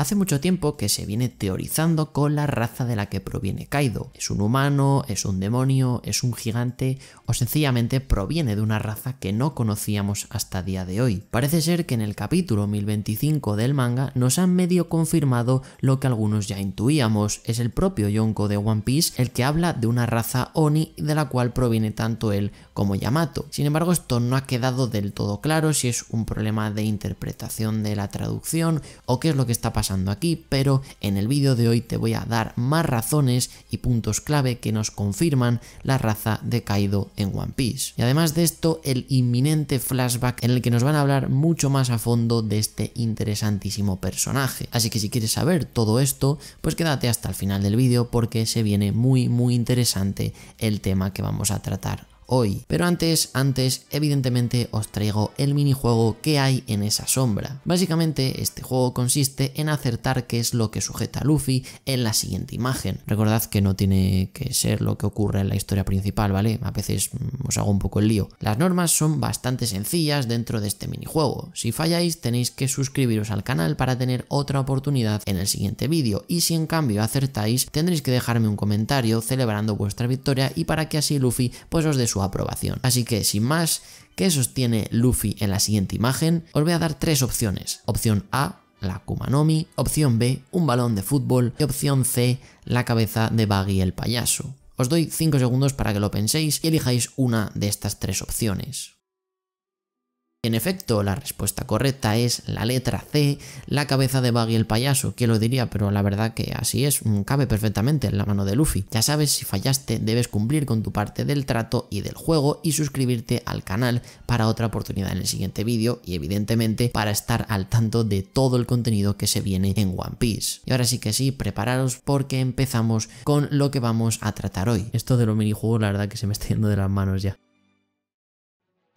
Hace mucho tiempo que se viene teorizando con la raza de la que proviene Kaido. ¿Es un humano? ¿Es un demonio? ¿Es un gigante? ¿O sencillamente proviene de una raza que no conocíamos hasta día de hoy? Parece ser que en el capítulo 1025 del manga nos han medio confirmado lo que algunos ya intuíamos. Es el propio Yonko de One Piece el que habla de una raza Oni de la cual proviene tanto él como Yamato. Sin embargo, esto no ha quedado del todo claro si es un problema de interpretación de la traducción o qué es lo que está pasando aquí, pero en el vídeo de hoy te voy a dar más razones y puntos clave que nos confirman la raza de Kaido en One Piece. Y además de esto, el inminente flashback en el que nos van a hablar mucho más a fondo de este interesantísimo personaje. Así que si quieres saber todo esto, pues quédate hasta el final del vídeo porque se viene muy muy interesante el tema que vamos a tratar hoy. Pero antes, antes, evidentemente os traigo el minijuego que hay en esa sombra. Básicamente, este juego consiste en acertar qué es lo que sujeta a Luffy en la siguiente imagen. Recordad que no tiene que ser lo que ocurre en la historia principal, ¿vale? A veces mm, os hago un poco el lío. Las normas son bastante sencillas dentro de este minijuego. Si falláis, tenéis que suscribiros al canal para tener otra oportunidad en el siguiente vídeo y si en cambio acertáis, tendréis que dejarme un comentario celebrando vuestra victoria y para que así Luffy pues os dé su aprobación. Así que sin más, ¿qué sostiene Luffy en la siguiente imagen? Os voy a dar tres opciones. Opción A, la Kumanomi, opción B, un balón de fútbol y opción C, la cabeza de Baggy el payaso. Os doy 5 segundos para que lo penséis y elijáis una de estas tres opciones. En efecto, la respuesta correcta es la letra C, la cabeza de Buggy el payaso, que lo diría, pero la verdad que así es, mm, cabe perfectamente en la mano de Luffy. Ya sabes, si fallaste, debes cumplir con tu parte del trato y del juego y suscribirte al canal para otra oportunidad en el siguiente vídeo y evidentemente para estar al tanto de todo el contenido que se viene en One Piece. Y ahora sí que sí, prepararos porque empezamos con lo que vamos a tratar hoy. Esto de los minijuegos la verdad que se me está yendo de las manos ya.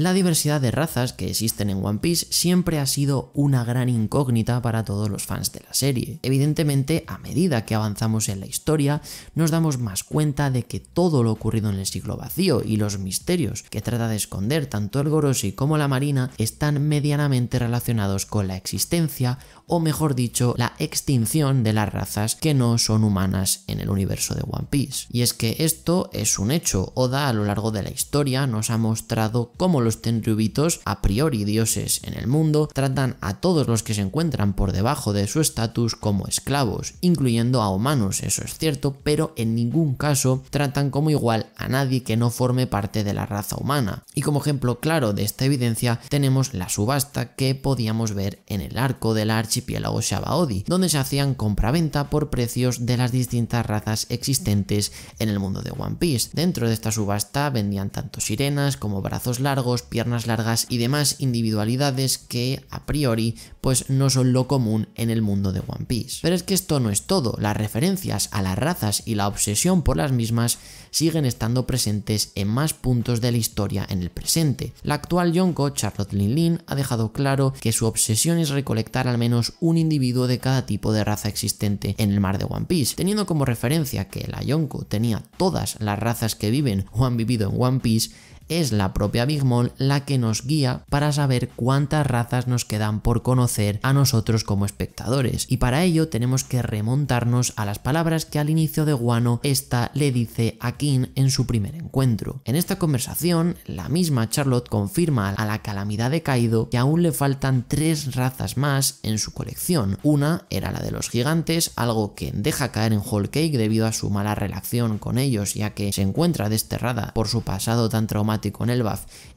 La diversidad de razas que existen en One Piece siempre ha sido una gran incógnita para todos los fans de la serie. Evidentemente, a medida que avanzamos en la historia, nos damos más cuenta de que todo lo ocurrido en el siglo vacío y los misterios que trata de esconder tanto el Gorosi como la Marina están medianamente relacionados con la existencia o mejor dicho, la extinción de las razas que no son humanas en el universo de One Piece. Y es que esto es un hecho, Oda a lo largo de la historia nos ha mostrado cómo los tenryubitos, a priori dioses en el mundo, tratan a todos los que se encuentran por debajo de su estatus como esclavos, incluyendo a humanos, eso es cierto, pero en ningún caso tratan como igual a nadie que no forme parte de la raza humana. Y como ejemplo claro de esta evidencia tenemos la subasta que podíamos ver en el arco del Archi archipiélago Shabaodi, donde se hacían compraventa por precios de las distintas razas existentes en el mundo de One Piece. Dentro de esta subasta vendían tanto sirenas como brazos largos, piernas largas y demás individualidades que a priori pues no son lo común en el mundo de One Piece. Pero es que esto no es todo, las referencias a las razas y la obsesión por las mismas siguen estando presentes en más puntos de la historia en el presente. La actual Yonko, Charlotte Lin Lin, ha dejado claro que su obsesión es recolectar al menos un individuo de cada tipo de raza existente en el mar de One Piece, teniendo como referencia que la Yonko tenía todas las razas que viven o han vivido en One Piece, es la propia Big la que nos guía para saber cuántas razas nos quedan por conocer a nosotros como espectadores. Y para ello tenemos que remontarnos a las palabras que al inicio de Guano esta le dice a King en su primer encuentro. En esta conversación, la misma Charlotte confirma a la calamidad de Kaido que aún le faltan tres razas más en su colección. Una era la de los gigantes, algo que deja caer en Whole Cake debido a su mala relación con ellos, ya que se encuentra desterrada por su pasado tan traumático con con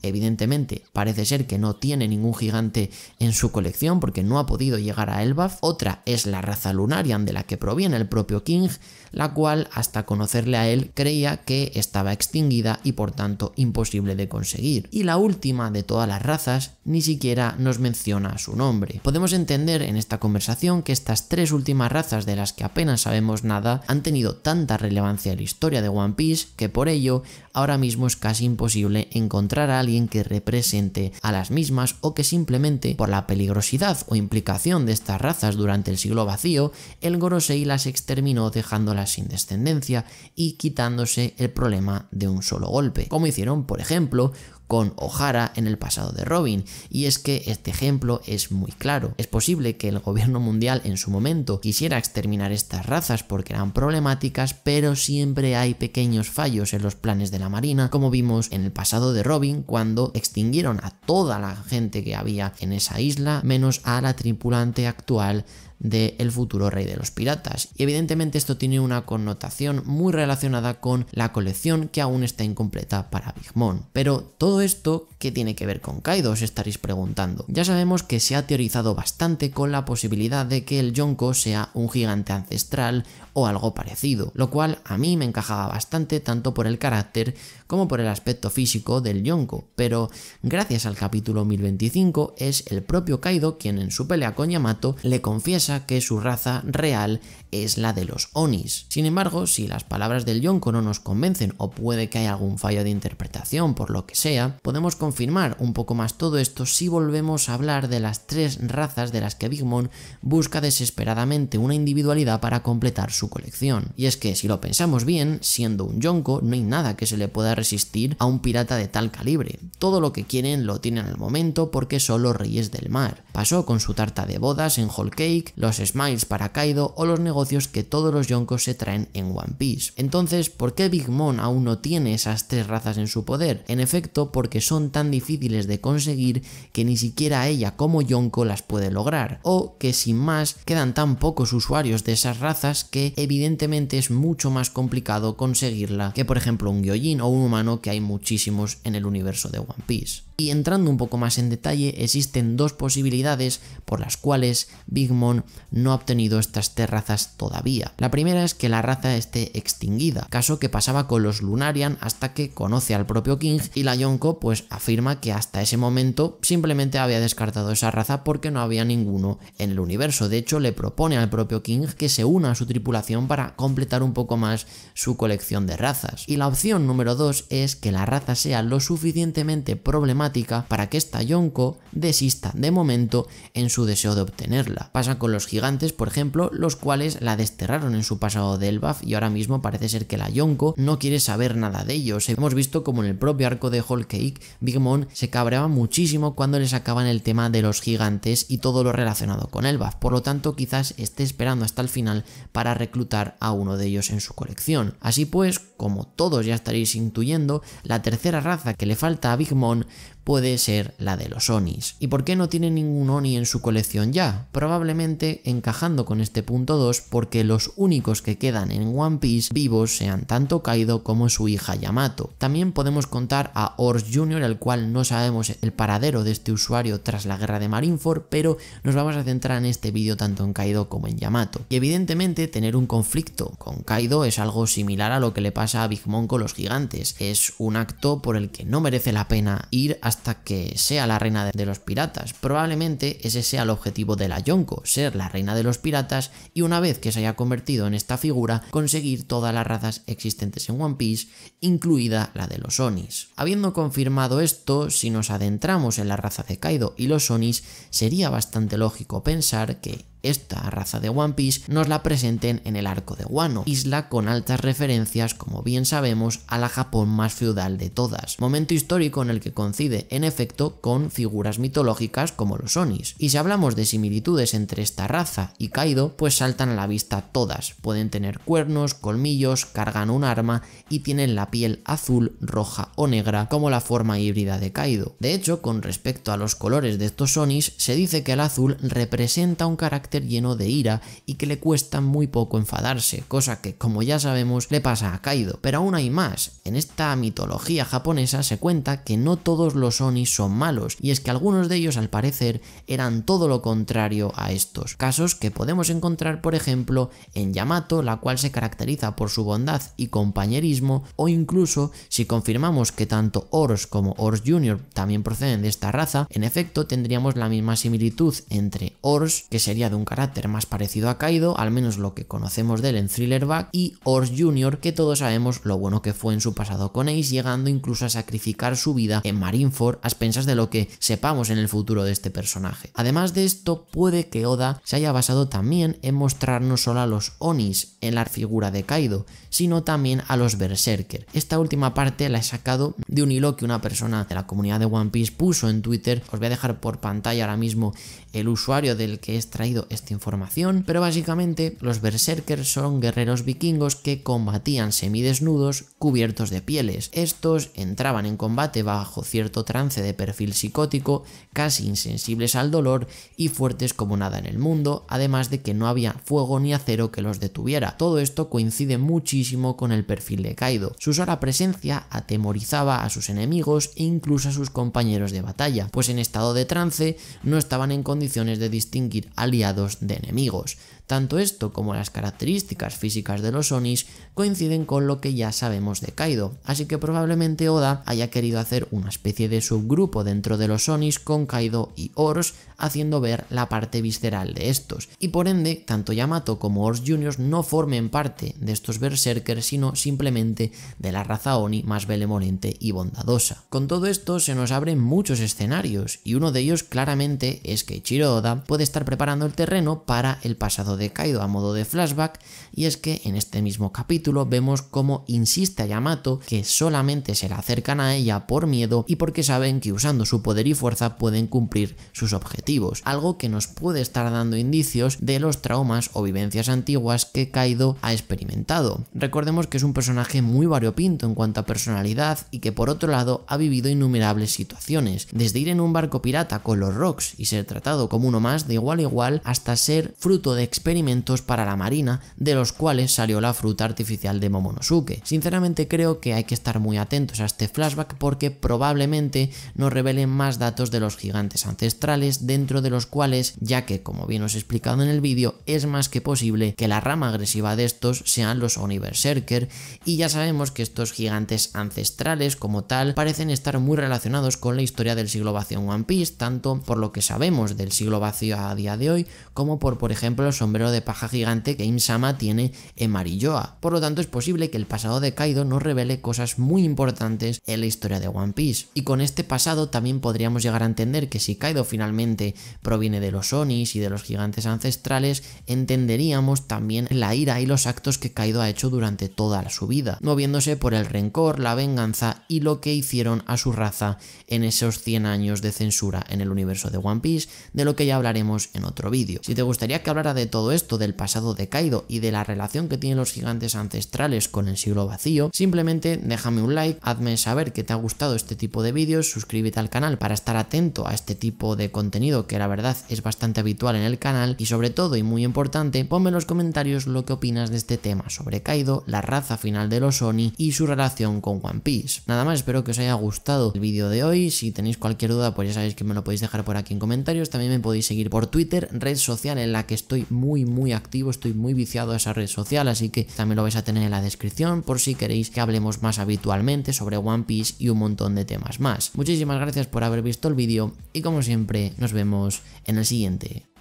Evidentemente, parece ser que no tiene ningún gigante en su colección porque no ha podido llegar a Elbaf, Otra es la raza Lunarian de la que proviene el propio King, la cual hasta conocerle a él creía que estaba extinguida y por tanto imposible de conseguir. Y la última de todas las razas ni siquiera nos menciona su nombre. Podemos entender en esta conversación que estas tres últimas razas de las que apenas sabemos nada han tenido tanta relevancia en la historia de One Piece que por ello ahora mismo es casi imposible encontrar a alguien que represente a las mismas o que simplemente por la peligrosidad o implicación de estas razas durante el siglo vacío, el Gorosei las exterminó dejándolas sin descendencia y quitándose el problema de un solo golpe, como hicieron por ejemplo con O'Hara en el pasado de Robin, y es que este ejemplo es muy claro. Es posible que el gobierno mundial en su momento quisiera exterminar estas razas porque eran problemáticas, pero siempre hay pequeños fallos en los planes de la Marina, como vimos en el pasado de Robin cuando extinguieron a toda la gente que había en esa isla, menos a la tripulante actual de el futuro rey de los piratas. Y evidentemente esto tiene una connotación muy relacionada con la colección que aún está incompleta para Big Mom. Pero todo esto, ¿qué tiene que ver con Kaido? Os estaréis preguntando. Ya sabemos que se ha teorizado bastante con la posibilidad de que el Yonko sea un gigante ancestral o algo parecido, lo cual a mí me encajaba bastante tanto por el carácter como por el aspecto físico del Yonko, pero gracias al capítulo 1025 es el propio Kaido quien en su pelea con Yamato le confiesa que su raza real es la de los Onis. Sin embargo, si las palabras del Yonko no nos convencen o puede que haya algún fallo de interpretación por lo que sea, podemos confirmar un poco más todo esto si volvemos a hablar de las tres razas de las que Big Mom busca desesperadamente una individualidad para completar su colección. Y es que si lo pensamos bien, siendo un Yonko no hay nada que se le pueda resistir a un pirata de tal calibre. Todo lo que quieren lo tienen al momento porque son los reyes del mar. Pasó con su tarta de bodas en Whole Cake, los smiles para Kaido o los negocios que todos los yonkos se traen en One Piece. Entonces, ¿por qué Big Mom aún no tiene esas tres razas en su poder? En efecto, porque son tan difíciles de conseguir que ni siquiera ella como yonko las puede lograr, o que sin más quedan tan pocos usuarios de esas razas que evidentemente es mucho más complicado conseguirla que por ejemplo un gyojin o un humano que hay muchísimos en el universo de One Piece. Y entrando un poco más en detalle, existen dos posibilidades por las cuales Big Mom no ha obtenido estas razas todavía. La primera es que la raza esté extinguida, caso que pasaba con los Lunarian hasta que conoce al propio King y la Yonko pues afirma que hasta ese momento simplemente había descartado esa raza porque no había ninguno en el universo. De hecho, le propone al propio King que se una a su tripulación para completar un poco más su colección de razas. Y la opción número 2 es que la raza sea lo suficientemente problemática para que esta Yonko desista de momento en su deseo de obtenerla. Pasa con los gigantes, por ejemplo, los cuales la desterraron en su pasado de Elbaf y ahora mismo parece ser que la Yonko no quiere saber nada de ellos. Hemos visto como en el propio arco de Whole Cake, Big Mom se cabreaba muchísimo cuando le sacaban el tema de los gigantes y todo lo relacionado con Elbaf, por lo tanto quizás esté esperando hasta el final para reclutar a uno de ellos en su colección. Así pues, como todos ya estaréis intuyendo, la tercera raza que le falta a Big Mom puede ser la de los Onis. ¿Y por qué no tiene ningún Oni en su colección ya? Probablemente encajando con este punto 2 porque los únicos que quedan en One Piece vivos sean tanto Kaido como su hija Yamato. También podemos contar a Ors Jr. el cual no sabemos el paradero de este usuario tras la guerra de Marineford, pero nos vamos a centrar en este vídeo tanto en Kaido como en Yamato. Y evidentemente tener un conflicto con Kaido es algo similar a lo que le pasa a Big Mom con los gigantes. Es un acto por el que no merece la pena ir a hasta que sea la reina de los piratas. Probablemente ese sea el objetivo de la Yonko, ser la reina de los piratas y una vez que se haya convertido en esta figura, conseguir todas las razas existentes en One Piece, incluida la de los Onis. Habiendo confirmado esto, si nos adentramos en la raza de Kaido y los Onis, sería bastante lógico pensar que esta raza de One Piece nos la presenten en el arco de Wano, isla con altas referencias, como bien sabemos, a la Japón más feudal de todas, momento histórico en el que coincide en efecto con figuras mitológicas como los Onis. Y si hablamos de similitudes entre esta raza y Kaido, pues saltan a la vista todas, pueden tener cuernos, colmillos, cargan un arma y tienen la piel azul, roja o negra como la forma híbrida de Kaido. De hecho, con respecto a los colores de estos Onis, se dice que el azul representa un carácter lleno de ira y que le cuesta muy poco enfadarse, cosa que, como ya sabemos, le pasa a Kaido. Pero aún hay más. En esta mitología japonesa se cuenta que no todos los Oni son malos, y es que algunos de ellos, al parecer, eran todo lo contrario a estos. Casos que podemos encontrar, por ejemplo, en Yamato, la cual se caracteriza por su bondad y compañerismo, o incluso si confirmamos que tanto Ors como Ors Jr. también proceden de esta raza, en efecto tendríamos la misma similitud entre Ors, que sería de un carácter más parecido a Kaido, al menos lo que conocemos de él en Thriller Back, y Ors Jr., que todos sabemos lo bueno que fue en su pasado con Ace, llegando incluso a sacrificar su vida en Marineford a expensas de lo que sepamos en el futuro de este personaje. Además de esto, puede que Oda se haya basado también en mostrar no solo a los Onis en la figura de Kaido, sino también a los Berserker. Esta última parte la he sacado de un hilo que una persona de la comunidad de One Piece puso en Twitter. Os voy a dejar por pantalla ahora mismo el usuario del que he extraído esta información, pero básicamente los berserkers son guerreros vikingos que combatían semidesnudos cubiertos de pieles. Estos entraban en combate bajo cierto trance de perfil psicótico, casi insensibles al dolor y fuertes como nada en el mundo, además de que no había fuego ni acero que los detuviera. Todo esto coincide muchísimo con el perfil de Kaido. Su sola presencia atemorizaba a sus enemigos e incluso a sus compañeros de batalla, pues en estado de trance no estaban en condiciones de distinguir aliados de enemigos. Tanto esto como las características físicas de los Onis coinciden con lo que ya sabemos de Kaido, así que probablemente Oda haya querido hacer una especie de subgrupo dentro de los Onis con Kaido y Ors, haciendo ver la parte visceral de estos, y por ende, tanto Yamato como Ors Juniors no formen parte de estos Berserkers, sino simplemente de la raza Oni más belemolente y bondadosa. Con todo esto se nos abren muchos escenarios, y uno de ellos claramente es que Chiro Oda puede estar preparando el terreno para el pasado de Kaido a modo de flashback y es que en este mismo capítulo vemos cómo insiste a Yamato que solamente se le acercan a ella por miedo y porque saben que usando su poder y fuerza pueden cumplir sus objetivos, algo que nos puede estar dando indicios de los traumas o vivencias antiguas que Kaido ha experimentado. Recordemos que es un personaje muy variopinto en cuanto a personalidad y que por otro lado ha vivido innumerables situaciones, desde ir en un barco pirata con los rocks y ser tratado como uno más de igual a igual hasta ser fruto de experimentos para la marina, de los cuales salió la fruta artificial de Momonosuke. Sinceramente creo que hay que estar muy atentos a este flashback porque probablemente nos revelen más datos de los gigantes ancestrales, dentro de los cuales, ya que como bien os he explicado en el vídeo, es más que posible que la rama agresiva de estos sean los Universerker y ya sabemos que estos gigantes ancestrales como tal parecen estar muy relacionados con la historia del siglo vacío One Piece, tanto por lo que sabemos del siglo vacío a día de hoy, como por por ejemplo el sombrero de paja gigante que insama tiene en Marilloa. Por lo tanto es posible que el pasado de Kaido nos revele cosas muy importantes en la historia de One Piece. Y con este pasado también podríamos llegar a entender que si Kaido finalmente proviene de los Onis y de los gigantes ancestrales, entenderíamos también la ira y los actos que Kaido ha hecho durante toda su vida, moviéndose por el rencor, la venganza y lo que hicieron a su raza en esos 100 años de censura en el universo de One Piece, de lo que ya hablaremos en otro vídeo. Si te gustaría que hablara de todo esto, del pasado de Kaido y de la relación que tienen los gigantes ancestrales con el siglo vacío, simplemente déjame un like, hazme saber que te ha gustado este tipo de vídeos, suscríbete al canal para estar atento a este tipo de contenido que la verdad es bastante habitual en el canal y sobre todo y muy importante, ponme en los comentarios lo que opinas de este tema sobre Kaido, la raza final de los Oni y su relación con One Piece. Nada más, espero que os haya gustado el vídeo de hoy, si tenéis cualquier duda pues ya sabéis que me lo podéis dejar por aquí en comentarios, también me podéis seguir por Twitter, red social en la que estoy muy muy activo, estoy muy viciado a esa red social, así que también lo vais a tener en la descripción por si queréis que hablemos más habitualmente sobre One Piece y un montón de temas más. Muchísimas gracias por haber visto el vídeo y como siempre nos vemos en el siguiente.